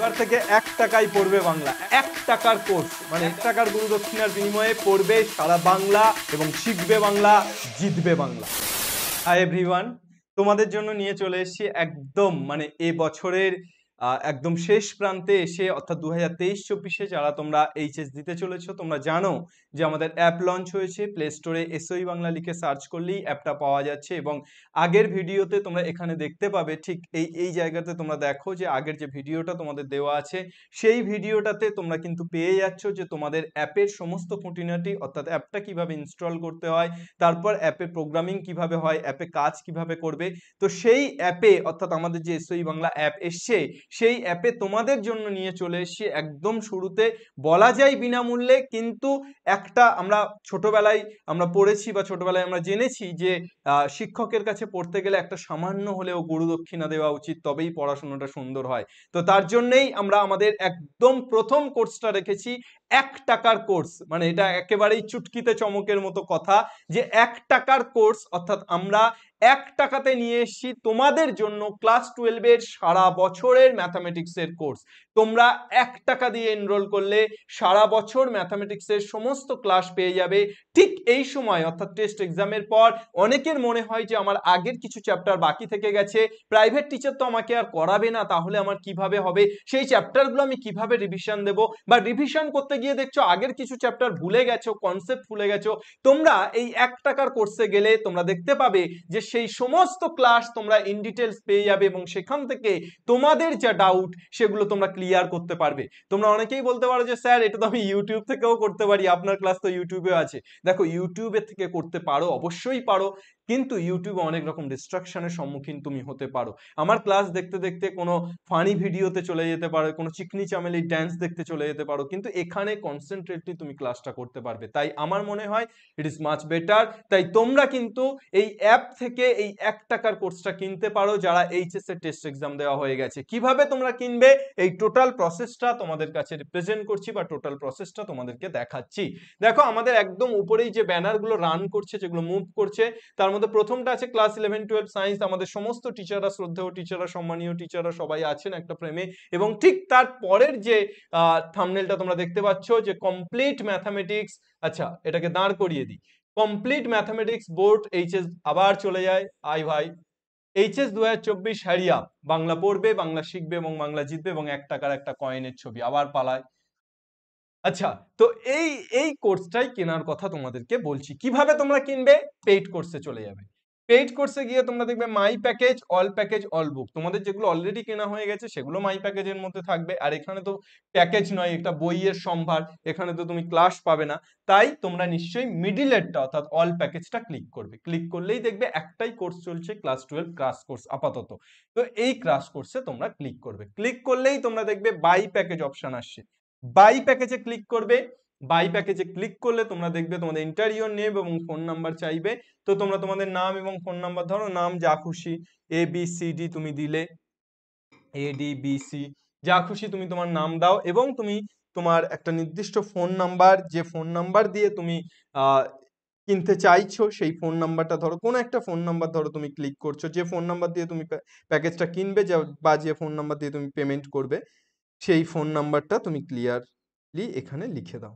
এবার থেকে এক টাকায় পড়বে বাংলা এক টাকার কোর্স মানে এক টাকার গুরু দক্ষিণার বিনিময়ে পড়বে সারা বাংলা এবং শিখবে বাংলা জিতবে বাংলা হাই এভরিওয়ান তোমাদের জন্য নিয়ে চলে এসেছি একদম মানে এ বছরের একদম শেষ প্রান্তে এসে অর্থাৎ দু হাজার তেইশ চব্বিশে যারা তোমরা এইচএস দিতে চলেছো তোমরা জানো যে আমাদের অ্যাপ লঞ্চ হয়েছে প্লে স্টোরে এসওই বাংলা লিখে সার্চ করলেই অ্যাপটা পাওয়া যাচ্ছে এবং আগের ভিডিওতে তোমরা এখানে দেখতে পাবে ঠিক এই এই জায়গাতে তোমরা দেখো যে আগের যে ভিডিওটা তোমাদের দেওয়া আছে সেই ভিডিওটাতে তোমরা কিন্তু পেয়ে যাচ্ছ যে তোমাদের অ্যাপের সমস্ত খুঁটিনাটি অর্থাৎ অ্যাপটা কিভাবে ইনস্টল করতে হয় তারপর অ্যাপে প্রোগ্রামিং কিভাবে হয় অ্যাপে কাজ কিভাবে করবে তো সেই অ্যাপে অর্থাৎ আমাদের যে এসওই e বাংলা অ্যাপ এসছে সেই অ্যাপে তোমাদের জন্য নিয়ে চলে এসেছি একদম শুরুতে বলা যায় বিনামূল্যে কিন্তু একটা আমরা ছোটবেলায় আমরা পড়েছি বা ছোটবেলায় আমরা জেনেছি যে শিক্ষকের কাছে পড়তে গেলে একটা সামান্য হলেও গুরুদক্ষিণা দেওয়া উচিত তবেই পড়াশোনাটা সুন্দর হয় তো তার জন্যেই আমরা আমাদের একদম প্রথম কোর্সটা রেখেছি এক টাকার কোর্স মানে এটা একেবারেই চুটকিতে চমকের মতো কথা যে এক টাকার কোর্স অর্থাৎ আমরা এক টাকাতে নিয়ে এসছি তোমাদের জন্য ক্লাস টুয়েলভের সারা বছরের ম্যাথামেটিক্সের কোর্স তোমরা এক টাকা দিয়ে এনরোল করলে সারা বছর ম্যাথামেটিক্সের সমস্ত ক্লাস পেয়ে যাবে ঠিক এই সময় অর্থাৎ টেস্ট এক্সামের পর অনেকের মনে হয় যে আমার আগের কিছু চ্যাপ্টার বাকি থেকে গেছে প্রাইভেট টিচার তো আমাকে আর করাবে না তাহলে আমার কিভাবে হবে সেই চ্যাপ্টারগুলো আমি কিভাবে রিভিশন দেব বা রিভিশন করতে গিয়ে দেখছো আগের কিছু চ্যাপ্টার ভুলে গেছো কনসেপ্ট ভুলে গেছো তোমরা এই এক টাকার কোর্সে গেলে তোমরা দেখতে পাবে যে সেই সমস্ত ক্লাস তোমরা ইন ডিটেলস পেয়ে যাবে এবং সেখান থেকে তোমাদের যা ডাউট সেগুলো তোমরা ক্লিয়ার করতে পারবে তোমরা অনেকেই বলতে পারো যে স্যার এটা তো আমি ইউটিউব থেকেও করতে পারি আপনার ক্লাস তো ইউটিউবে আছে দেখো ইউটিউবের থেকে করতে পারো অবশ্যই পারো কিন্তু ইউটিউবে অনেক রকম ডিস্ট্রাকশনের সম্মুখীন তুমি হতে পারো আমার ক্লাস দেখতে দেখতে কোনো ফানি ভিডিওতে চলে যেতে পারো কোনো চিকনি চামেলি ড্যান্স দেখতে চলে যেতে পারো কিন্তু এখানে কনসেন্ট্রেটলি তুমি ক্লাসটা করতে পারবে তাই আমার মনে হয় ইট ইজ মাচ বেটার তাই তোমরা কিন্তু এই অ্যাপ থেকে এই এক টাকার কোর্সটা কিনতে পারো যারা এইচএস এর টেস্ট এক্সাম দেওয়া হয়ে গেছে কিভাবে তোমরা কিনবে এই টোটাল প্রসেসটা তোমাদের কাছে রিপ্রেজেন্ট করছি বা টোটাল প্রসেসটা তোমাদেরকে দেখাচ্ছি দেখো আমাদের একদম উপরেই যে ব্যানারগুলো রান করছে যেগুলো মুভ করছে তার মধ্যে আমাদের প্রথমটা আছে ক্লাস ইলেভেন টুয়েলভ সায়েন্স আমাদের সমস্ত টিচাররা শ্রদ্ধেয় টিচাররা সম্মানীয় টিচাররা সবাই আছেন একটা প্রেমে এবং ঠিক তার পরের যে থামনেলটা তোমরা দেখতে পাচ্ছ যে কমপ্লিট ম্যাথামেটিক্স আচ্ছা এটাকে দাঁড় করিয়ে দিই কমপ্লিট ম্যাথামেটিক্স বোর্ড এইচএস আবার চলে যায় আই ভাই এইচএস দু হাজার চব্বিশ হ্যারিয়া বাংলা পড়বে বাংলা শিখবে এবং বাংলা জিতবে এবং এক টাকার একটা কয়েনের ছবি আবার পালায় আচ্ছা তো এই এই কোর্সটাই কেনার কথা তোমাদেরকে বলছি কিভাবে তোমরা কিনবে পেইড কোর্সে চলে যাবে পেইড কোর্সে গিয়ে তোমরা দেখবে my package all package all book তোমাদের যেগুলো অলরেডি কেনা হয়ে গেছে সেগুলো মাই প্যাকেজের মধ্যে থাকবে আর এখানে তো প্যাকেজ নয় একটা বইয়ের সম্ভার এখানে তো তুমি ক্লাস পাবে না তাই তোমরা নিশ্চয়ই মিডিলেরটা অর্থাৎ অল প্যাকেজটা ক্লিক করবে ক্লিক করলেই দেখবে একটাই কোর্স চলছে ক্লাস টুয়েলভ ক্লাস কোর্স আপাতত তো এই ক্লাস কোর্সে তোমরা ক্লিক করবে ক্লিক করলেই তোমরা দেখবে বাই প্যাকেজ অপশন আসছে বাই প্যাকেজে ক্লিক করবে বাই প্যাকেজে ক্লিক করলে তোমরা দেখবে তোমাদের ইন্টারভিউর নেম এবং ফোন নাম্বার চাইবে তো তোমরা তোমাদের নাম এবং ফোন নাম্বার ধরো নাম যা খুশি এ বি সি ডি তুমি দিলে এ ডি বি সি যা খুশি তুমি তোমার নাম দাও এবং তুমি তোমার একটা নির্দিষ্ট ফোন নাম্বার যে ফোন নাম্বার দিয়ে তুমি কিনতে চাইছো সেই ফোন নাম্বারটা ধরো কোনো একটা ফোন নাম্বার ধরো তুমি ক্লিক করছো যে ফোন নাম্বার দিয়ে তুমি প্যাকেজটা কিনবে বা যে ফোন নাম্বার দিয়ে তুমি পেমেন্ট করবে সেই ফোন নাম্বারটা তুমি ক্লিয়ারলি এখানে লিখে দাও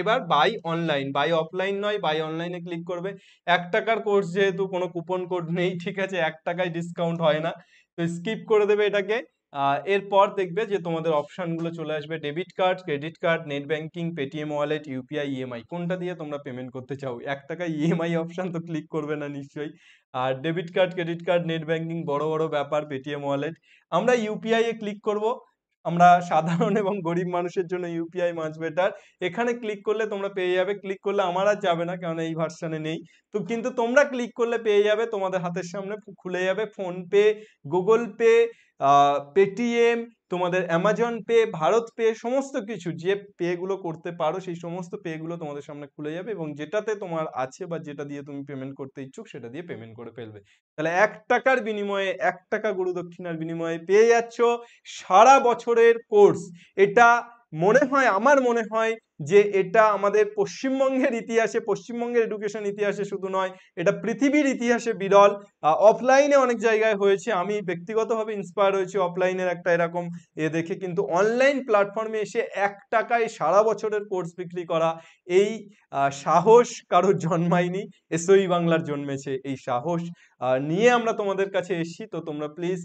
এবার বাই অনলাইন বাই অফলাইন নয় বাই অনলাইনে ক্লিক করবে এক টাকার কোর্স যেহেতু কোনো কুপন কোড নেই ঠিক আছে এক টাকায় ডিসকাউন্ট হয় না তো স্কিপ করে দেবে এটাকে এরপর দেখবে যে তোমাদের অপশানগুলো চলে আসবে debit card credit card net banking Paytm wallet UPI EMI কোনটা দিয়ে তোমরা পেমেন্ট করতে চাও এক টাকা ইএমআই অপশান তো ক্লিক করবে না নিশ্চয়ই আর debit card credit card net banking বড় বড় ব্যাপার পেটিএম ওয়ালেট আমরা ইউপিআই এ ক্লিক করব আমরা সাধারণ এবং গরিব মানুষের জন্য ইউপিআই মাছ বেটার এখানে ক্লিক করলে তোমরা পেয়ে যাবে ক্লিক করলে আমার আর যাবে না কারণ এই ভার্সানে নেই তো কিন্তু তোমরা ক্লিক করলে পেয়ে যাবে তোমাদের হাতের সামনে খুলে যাবে ফোনপে গুগল পে পেটিএম তোমাদের অ্যামাজন পে ভারত পে সমস্ত কিছু যে পেগুলো করতে পারো সেই সমস্ত পেগুলো তোমাদের সামনে খুলে যাবে এবং যেটাতে তোমার আছে বা যেটা দিয়ে তুমি পেমেন্ট করতে ইচ্ছুক সেটা দিয়ে পেমেন্ট করে ফেলবে তাহলে এক টাকার বিনিময়ে এক টাকা গুরু দক্ষিণার বিনিময়ে পেয়ে যাচ্ছ সারা বছরের কোর্স এটা মনে হয় আমার মনে হয় যে এটা আমাদের পশ্চিমবঙ্গের ইতিহাসে পশ্চিমবঙ্গের এডুকেশন ইতিহাসে শুধু নয় এটা পৃথিবীর ইতিহাসে বিরল অফলাইনে অনেক জায়গায় হয়েছে আমি ব্যক্তিগতভাবে ইন্সপায়ার হয়েছি অফলাইনের একটা এরকম এ দেখে কিন্তু অনলাইন প্ল্যাটফর্মে এসে এক টাকায় সারা বছরের কোর্স বিক্রি করা এই সাহস কারোর জন্মায়নি এসই বাংলার জন্মেছে এই সাহস নিয়ে আমরা তোমাদের কাছে এসছি তো তোমরা প্লিজ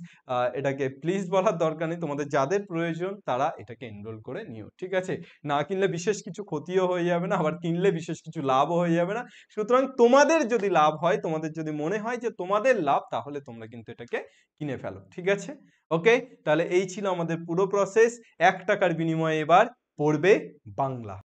এটাকে প্লিজ বলার দরকার নেই তোমাদের যাদের প্রয়োজন তারা এটাকে এনরোল করে নিও ঠিক আছে না কিনলে বিশেষ কিছু ক্ষতিও হয়ে যাবে না আবার কিনলে বিশেষ কিছু লাভও হয়ে যাবে না সুতরাং তোমাদের যদি লাভ হয় তোমাদের যদি মনে হয় যে তোমাদের লাভ তাহলে তোমরা কিন্তু এটাকে কিনে ফেলো ঠিক আছে ওকে তাহলে এই ছিল আমাদের পুরো প্রসেস এক টাকার বিনিময়ে এবার পড়বে বাংলা